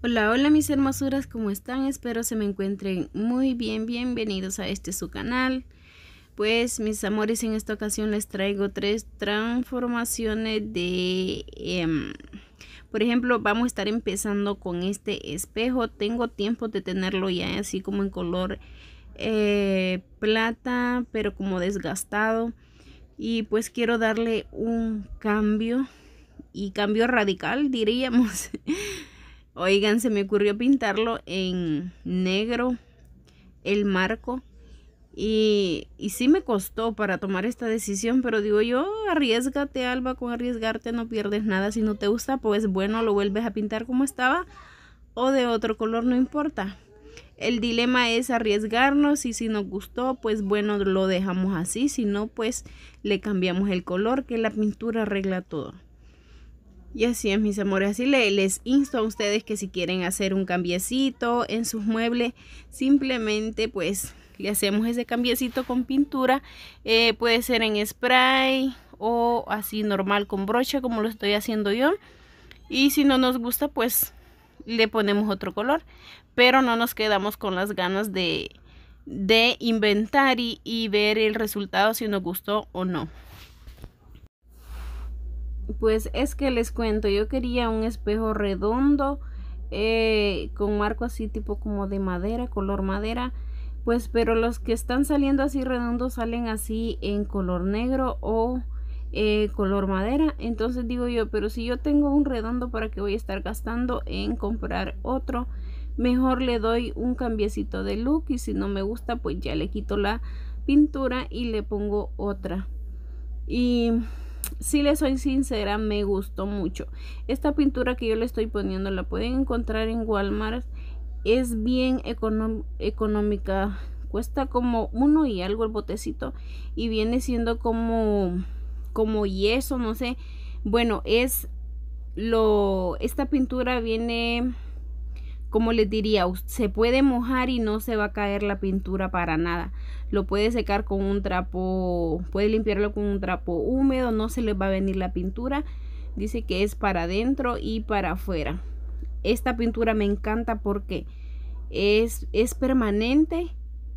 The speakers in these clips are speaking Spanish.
Hola, hola mis hermosuras, ¿cómo están? Espero se me encuentren muy bien, bienvenidos a este su canal. Pues mis amores, en esta ocasión les traigo tres transformaciones de... Em, por ejemplo, vamos a estar empezando con este espejo. Tengo tiempo de tenerlo ya así como en color eh, plata, pero como desgastado. Y pues quiero darle un cambio y cambio radical, diríamos. Oigan, se me ocurrió pintarlo en negro el marco. Y, sí me costó para tomar esta decisión, pero digo yo, arriesgate Alba, con arriesgarte no pierdes nada. Si no te gusta, pues bueno, lo vuelves a pintar como estaba o de otro color, no importa. El dilema es arriesgarnos y si nos gustó, pues bueno, lo dejamos así. Si no, pues le cambiamos el color, que la pintura arregla todo. Y así es, mis amores, así les, insto a ustedes que si quieren hacer un cambiecito en sus muebles, simplemente pues le hacemos ese cambiecito con pintura, eh, puede ser en spray o así normal con brocha como lo estoy haciendo yo. Y si no nos gusta pues le ponemos otro color, pero no nos quedamos con las ganas de, de inventar y ver el resultado si nos gustó o no. Pues es que les cuento, yo quería un espejo redondo eh, con marco así tipo como de madera, color madera. Pues pero los que están saliendo así redondos salen así en color negro o eh, color madera. Entonces digo yo, pero si yo tengo un redondo para que voy a estar gastando en comprar otro, mejor le doy un cambiecito de look y si no me gusta pues ya le quito la pintura y le pongo otra. Y si les soy sincera, me gustó mucho. Esta pintura que yo le estoy poniendo la pueden encontrar en Walmart. Es bien económica. Cuesta como uno y algo el botecito. Y viene siendo como, como yeso, no sé. Bueno, es lo... Esta pintura viene como les diría, se puede mojar y no se va a caer la pintura para nada. Lo puede secar con un trapo, puede limpiarlo con un trapo húmedo, no se le va a venir la pintura. Dice que es para adentro y para afuera. Esta pintura me encanta porque es, es permanente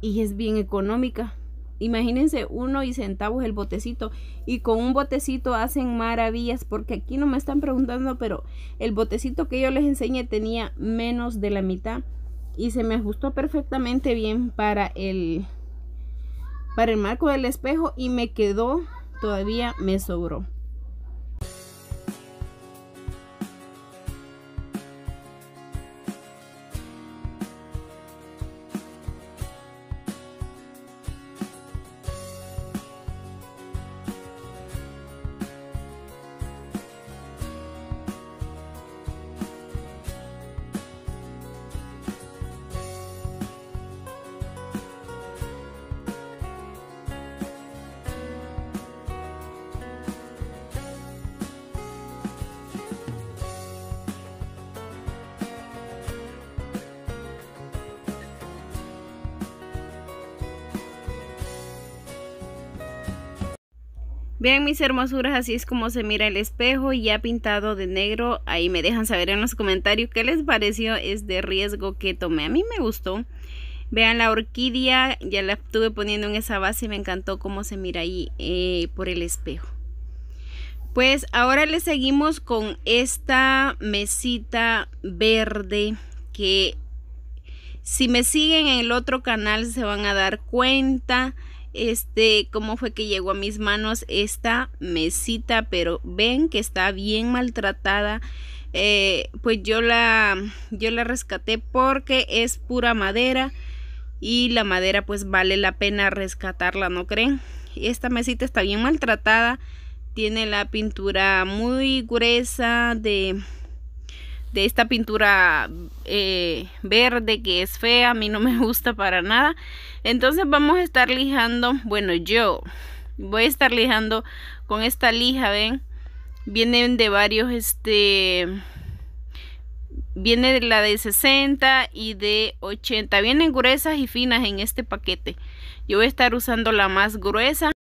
y es bien económica imagínense uno y centavos el botecito y con un botecito hacen maravillas porque aquí no me están preguntando pero el botecito que yo les enseñé tenía menos de la mitad y se me ajustó perfectamente bien para el para el marco del espejo y me quedó todavía me sobró Vean mis hermosuras, así es como se mira el espejo ya pintado de negro. Ahí me dejan saber en los comentarios qué les pareció es de riesgo que tomé. A mí me gustó. Vean la orquídea, ya la estuve poniendo en esa base y me encantó cómo se mira ahí eh, por el espejo. Pues ahora le seguimos con esta mesita verde que si me siguen en el otro canal se van a dar cuenta este, cómo fue que llegó a mis manos esta mesita, pero ven que está bien maltratada. Eh, pues yo la, yo la rescaté porque es pura madera y la madera pues vale la pena rescatarla, ¿no creen? Esta mesita está bien maltratada, tiene la pintura muy gruesa de, de esta pintura eh, verde que es fea, a mí no me gusta para nada. Entonces vamos a estar lijando, bueno yo voy a estar lijando con esta lija, ven, vienen de varios, este, viene de la de 60 y de 80, vienen gruesas y finas en este paquete. Yo voy a estar usando la más gruesa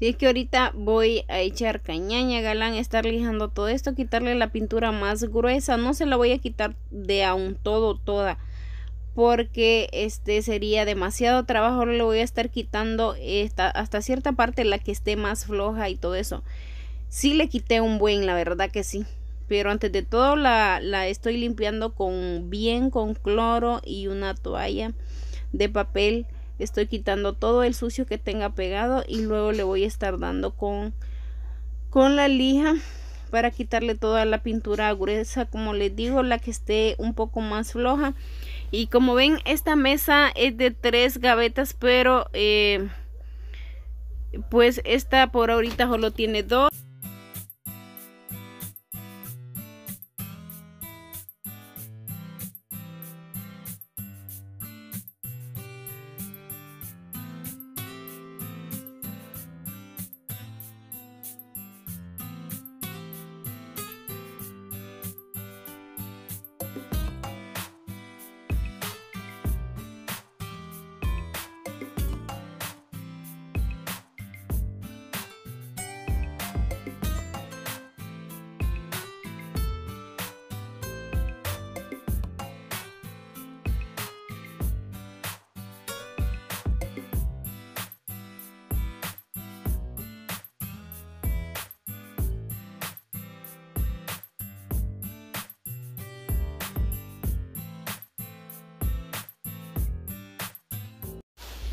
si es que ahorita voy a echar cañaña galán, estar lijando todo esto, quitarle la pintura más gruesa, no se la voy a quitar de a un todo toda, porque este sería demasiado trabajo, le voy a estar quitando hasta cierta parte la que esté más floja y todo eso. Sí le quité un buen, la verdad que sí. Pero antes de todo la, la estoy limpiando con bien con cloro y una toalla de papel estoy quitando todo el sucio que tenga pegado y luego le voy a estar dando con, con la lija para quitarle toda la pintura gruesa como les digo la que esté un poco más floja y como ven esta mesa es de tres gavetas pero eh, pues esta por ahorita solo tiene dos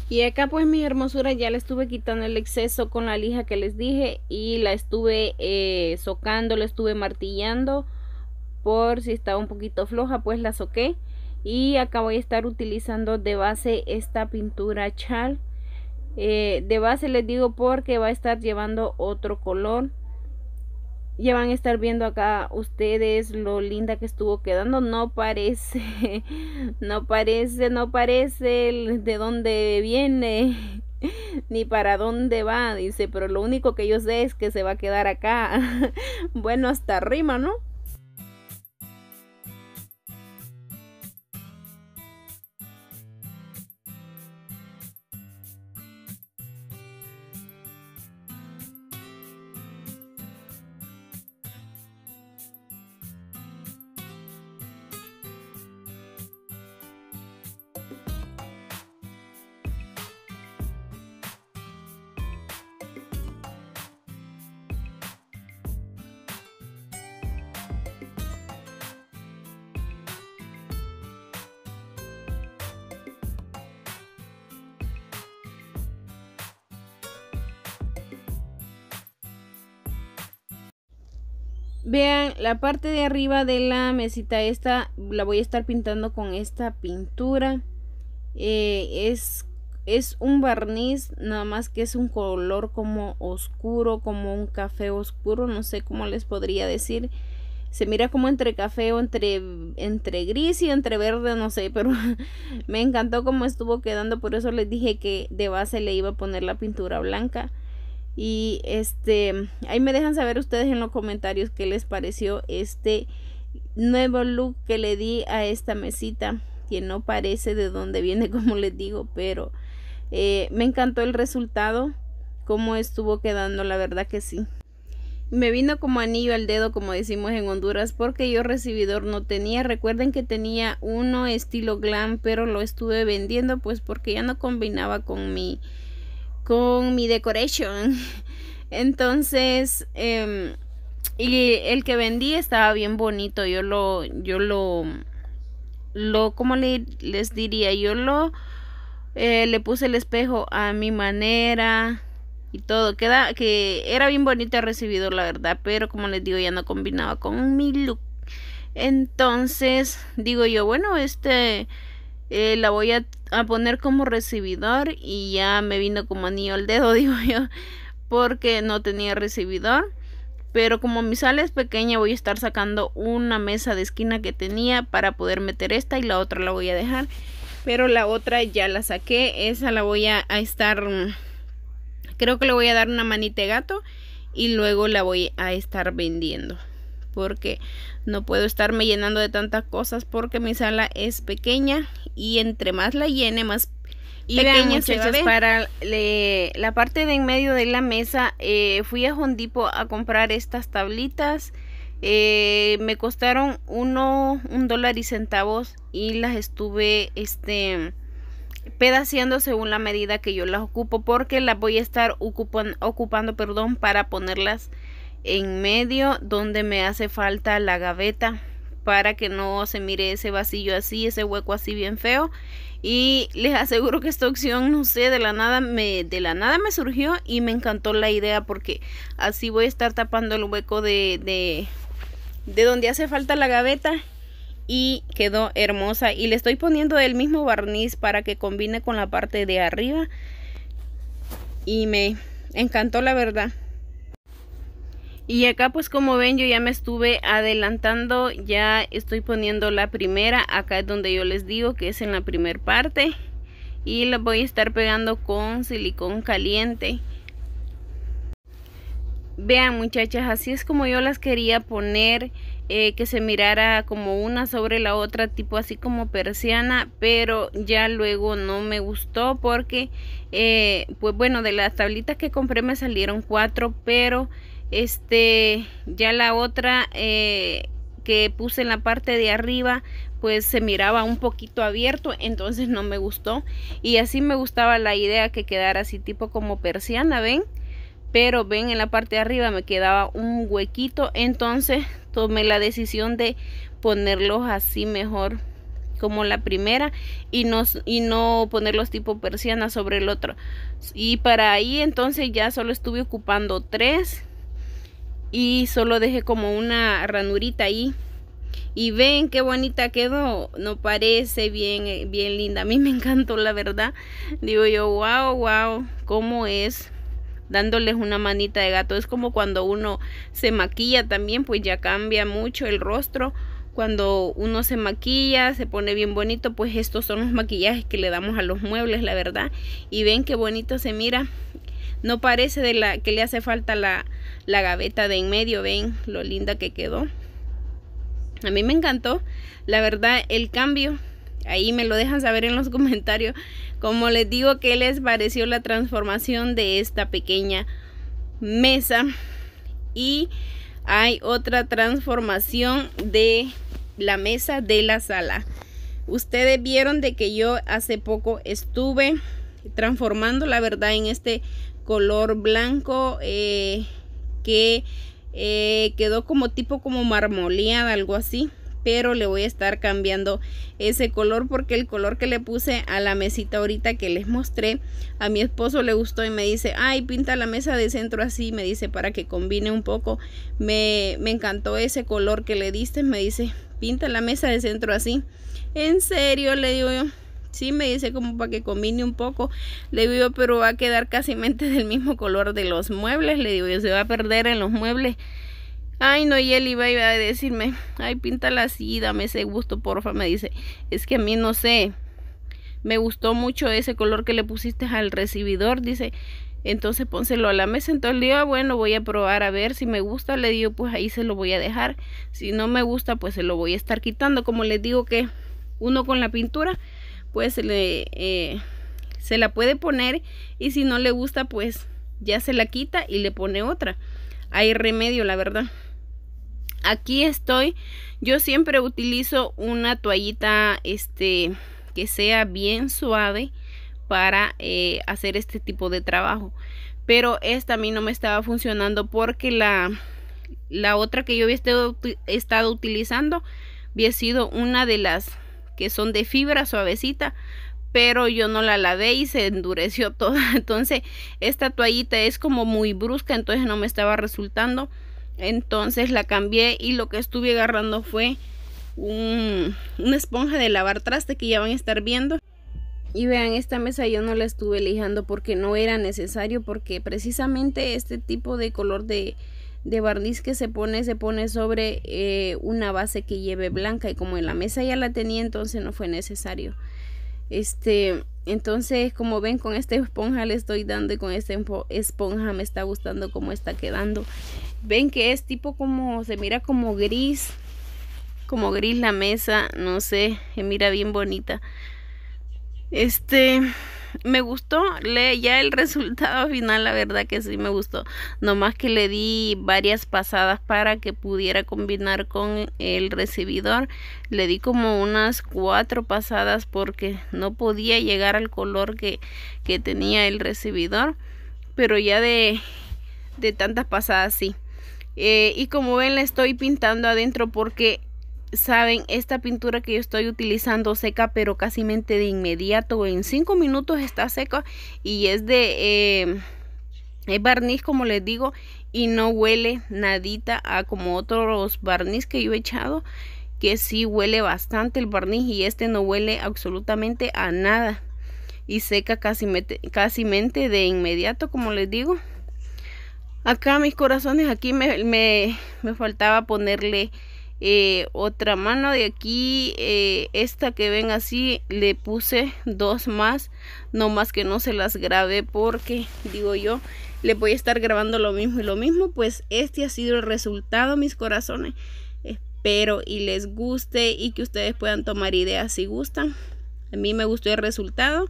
Y acá pues mi hermosura ya le estuve quitando el exceso con la lija que les dije y la estuve eh, socando, la estuve martillando por si estaba un poquito floja pues la soqué. Y acá voy a estar utilizando de base esta pintura chal. Eh, de base les digo porque va a estar llevando otro color ya van a estar viendo acá ustedes lo linda que estuvo quedando. No parece, no parece, no parece de dónde viene ni para dónde va. Dice, pero lo único que yo sé es que se va a quedar acá. bueno, hasta rima, ¿no? Vean, la parte de arriba de la mesita esta la voy a estar pintando con esta pintura. Eh, es, es un barniz, nada más que es un color como oscuro, como un café oscuro, no sé cómo les podría decir. Se mira como entre café o entre, entre gris y entre verde, no sé, pero me encantó cómo estuvo quedando, por eso les dije que de base le iba a poner la pintura blanca. Y este, ahí me dejan saber ustedes en los comentarios qué les pareció este nuevo look que le di a esta mesita, que no parece de dónde viene, como les digo, pero eh, me encantó el resultado, cómo estuvo quedando, la verdad que sí. Me vino como anillo al dedo, como decimos en Honduras, porque yo recibidor no tenía. Recuerden que tenía uno estilo glam, pero lo estuve vendiendo pues porque ya no combinaba con mi con mi decoration. Entonces, em, y el que vendí estaba bien bonito. Yo lo, yo lo, lo, ¿cómo les diría? Yo lo, eh, le puse el espejo a mi manera y todo. Queda, que era bien bonito recibido, la verdad. Pero como les digo, ya no combinaba con mi look. Entonces, digo yo, bueno, este eh, la voy a, poner como recibidor y ya me vino como anillo al dedo, digo yo, porque no tenía recibidor. Pero como mi sala es pequeña, voy a estar sacando una mesa de esquina que tenía para poder meter esta y la otra la voy a dejar. Pero la otra ya la saqué, esa la voy a, a estar... Creo que le voy a dar una manita de gato y luego la voy a estar vendiendo. Porque no puedo estarme llenando de tantas cosas porque mi sala es pequeña y entre más la llene, más y para la parte de en medio de la mesa eh, fui a Hondipo a comprar estas tablitas. Eh, me costaron uno, un dólar y centavos y las estuve este, según la medida que yo las ocupo porque las voy a estar ocupando perdón, para ponerlas en medio donde me hace falta la gaveta para que no se mire ese vacío así, ese hueco así bien feo. Y les aseguro que esta opción, no sé, de la nada me, de la nada me surgió y me encantó la idea porque así voy a estar tapando el hueco de, de, de donde hace falta la gaveta y quedó hermosa y le estoy poniendo el mismo barniz para que combine con la parte de arriba y me encantó la verdad y acá pues como ven yo ya me estuve adelantando, ya estoy poniendo la primera, acá es donde yo les digo que es en la primer parte. Y la voy a estar pegando con silicón caliente. Vean muchachas, así es como yo las quería poner, eh, que se mirara como una sobre la otra, tipo así como persiana, pero ya luego no me gustó porque, eh, pues bueno, de las tablitas que compré me salieron cuatro, pero este ya la otra eh, que puse en la parte de arriba pues se miraba un poquito abierto entonces no me gustó y así me gustaba la idea que quedara así tipo como persiana ven pero ven en la parte de arriba me quedaba un huequito entonces tomé la decisión de ponerlos así mejor como la primera y no, y no ponerlos tipo persiana sobre el otro y para ahí entonces ya solo estuve ocupando tres y solo dejé como una ranurita ahí y ven qué bonita quedó no parece bien eh, bien linda a mí me encantó la verdad digo yo wow wow cómo es dándoles una manita de gato es como cuando uno se maquilla también pues ya cambia mucho el rostro cuando uno se maquilla, se pone bien bonito, pues estos son los maquillajes que le damos a los muebles, la verdad. Y ven qué bonito se mira. No parece de la que le hace falta la, la gaveta de en medio, ven lo linda que quedó. A mí me encantó, la verdad, el cambio. Ahí me lo dejan saber en los comentarios. Como les digo, ¿qué les pareció la transformación de esta pequeña mesa? Y hay otra transformación de la mesa de la sala. Ustedes vieron de que yo hace poco estuve transformando la verdad en este color blanco eh, que eh, quedó como tipo como marmoleada, algo así. Pero le voy a estar cambiando ese color porque el color que le puse a la mesita ahorita que les mostré, a mi esposo le gustó y me dice, ay, pinta la mesa de centro así, me dice, para que combine un poco. Me, me encantó ese color que le diste, me dice, pinta la mesa de centro así. En serio, le digo yo Sí, me dice como para que combine un poco. Le digo pero va a quedar casi mente del mismo color de los muebles. Le digo yo, se va a perder en los muebles. Ay, no, y él iba a decirme, ay, píntala así, dame ese gusto, porfa. Me dice, es que a mí no sé. Me gustó mucho ese color que le pusiste al recibidor. Dice, entonces pónselo a la mesa. Entonces le digo, ah, bueno, voy a probar a ver si me gusta. Le digo, pues ahí se lo voy a dejar. Si no me gusta, pues se lo voy a estar quitando. Como les digo que uno con la pintura pues se le, eh, se la puede poner y si no le gusta pues ya se la quita y le pone otra. Hay remedio, la verdad. Aquí estoy. Yo siempre utilizo una toallita este que sea bien suave para eh, hacer este tipo de trabajo. Pero esta a mí no me estaba funcionando porque la, la otra que yo había estado, estado utilizando había sido una de las que son de fibra suavecita, pero yo no la lavé y se endureció toda. Entonces esta toallita es como muy brusca, entonces no me estaba resultando. Entonces la cambié y lo que estuve agarrando fue una esponja de lavar traste que ya van a estar viendo. Y vean, esta mesa yo no la estuve lijando porque no era necesario, porque precisamente este tipo de color de, de barniz que se pone se pone sobre eh, una base que lleve blanca y como en la mesa ya la tenía entonces no fue necesario este entonces como ven con esta esponja le estoy dando y con esta esponja me está gustando cómo está quedando ven que es tipo como se mira como gris como gris la mesa no sé se mira bien bonita este me gustó, le, ya el resultado final la verdad que sí me gustó, nomás que le di varias pasadas para que pudiera combinar con el recibidor, le di como unas cuatro pasadas porque no podía llegar al color que, tenía el recibidor, pero ya de, de tantas pasadas sí. Eh, y como ven le estoy pintando adentro porque saben, esta pintura que yo estoy utilizando seca, pero casi de inmediato, en 5 minutos está seca y es de eh, es barniz, como les digo, y no huele nadita a como otros barniz que yo he echado, que sí huele bastante el barniz y este no huele absolutamente a nada y seca casi, de inmediato, como les digo. Acá mis corazones, aquí me, me faltaba ponerle eh, otra mano de aquí eh, esta que ven así le puse dos más no más que no se las grabé porque digo yo le voy a estar grabando lo mismo y lo mismo pues este ha sido el resultado mis corazones espero y les guste y que ustedes puedan tomar ideas si gustan a mí me gustó el resultado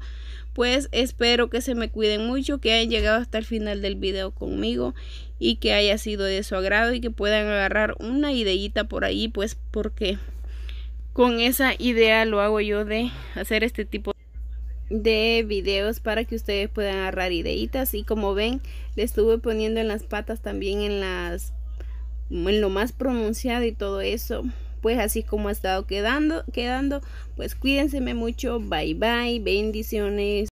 pues espero que se me cuiden mucho, que hayan llegado hasta el final del video conmigo y que haya sido de su agrado y que puedan agarrar una ideita por ahí, pues porque con esa idea lo hago yo de hacer este tipo de videos para que ustedes puedan agarrar ideitas y como ven le estuve poniendo en las patas también en las en lo más pronunciado y todo eso pues así como ha estado quedando, quedando, pues cuídense mucho, bye bye, bendiciones.